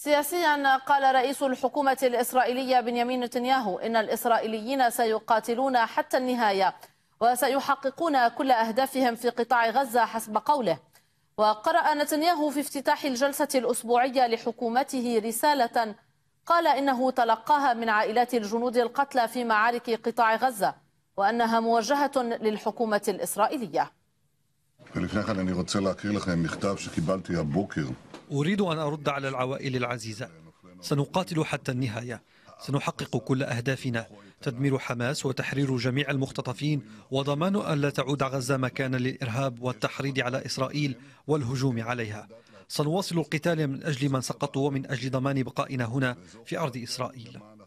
سياسيا قال رئيس الحكومة الإسرائيلية بنيامين نتنياهو إن الإسرائيليين سيقاتلون حتى النهاية وسيحققون كل أهدافهم في قطاع غزة حسب قوله وقرأ نتنياهو في افتتاح الجلسة الأسبوعية لحكومته رسالة قال إنه تلقاها من عائلات الجنود القتلى في معارك قطاع غزة وأنها موجهة للحكومة الإسرائيلية أريد أن أرد على العوائل العزيزة سنقاتل حتى النهاية سنحقق كل أهدافنا تدمير حماس وتحرير جميع المختطفين وضمان ألا تعود غزة مكانا للإرهاب والتحريض على إسرائيل والهجوم عليها سنواصل القتال من أجل من سقطوا ومن أجل ضمان بقائنا هنا في أرض إسرائيل